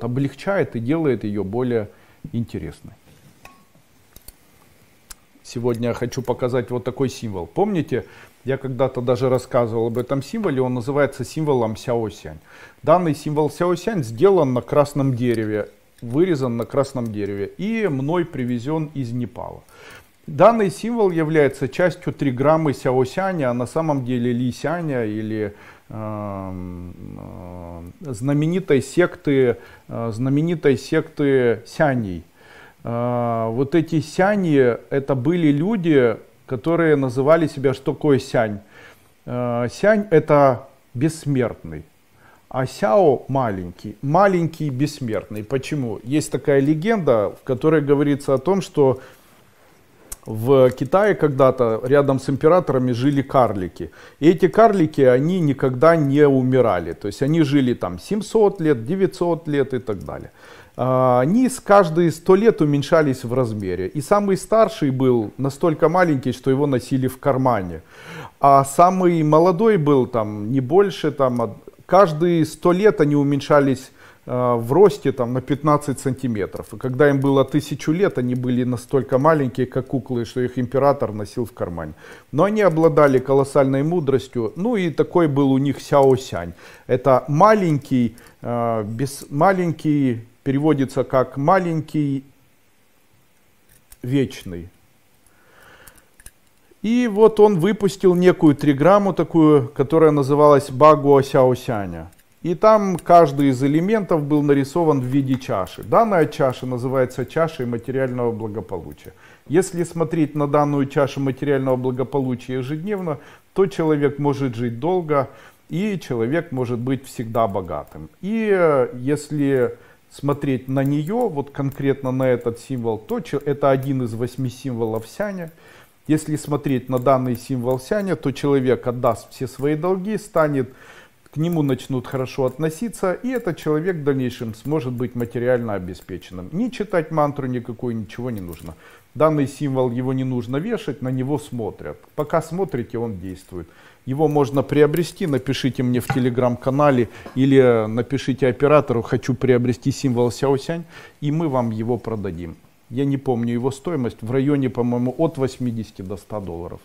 облегчает и делает ее более интересной. Сегодня я хочу показать вот такой символ. Помните, я когда-то даже рассказывал об этом символе, он называется символом сяосянь. Данный символ сяосянь сделан на красном дереве, вырезан на красном дереве и мной привезен из Непала. Данный символ является частью триграммы Сяосяня, а на самом деле Лисяня или эм, э, знаменитой секты, э, знаменитой секты Сяней. Э, вот эти Сяни, это были люди, которые называли себя, что такое Сянь. Э, сянь это бессмертный. А Сяо маленький, маленький бессмертный. Почему? Есть такая легенда, в которой говорится о том, что в Китае когда-то рядом с императорами жили карлики. И эти карлики, они никогда не умирали. То есть они жили там 700 лет, 900 лет и так далее. А, они с каждые 100 лет уменьшались в размере. И самый старший был настолько маленький, что его носили в кармане. А самый молодой был там не больше там каждые 100 лет они уменьшались э, в росте там, на 15 сантиметров. И когда им было тысячу лет, они были настолько маленькие, как куклы, что их император носил в кармане. Но они обладали колоссальной мудростью. Ну и такой был у них Сяосянь. Это маленький, э, без, маленький переводится как маленький вечный. И вот он выпустил некую триграмму такую, которая называлась Багуо Сяосяня. И там каждый из элементов был нарисован в виде чаши. Данная чаша называется чашей материального благополучия. Если смотреть на данную чашу материального благополучия ежедневно, то человек может жить долго, и человек может быть всегда богатым. И э, если смотреть на нее, вот конкретно на этот символ, то это один из восьми символов Сяня, если смотреть на данный символ Сяня, то человек отдаст все свои долги, станет к нему начнут хорошо относиться, и этот человек в дальнейшем сможет быть материально обеспеченным. Не читать мантру никакой, ничего не нужно. Данный символ его не нужно вешать, на него смотрят. Пока смотрите, он действует. Его можно приобрести, напишите мне в телеграм-канале или напишите оператору, хочу приобрести символ Сяосянь, и мы вам его продадим я не помню его стоимость, в районе, по-моему, от 80 до 100 долларов.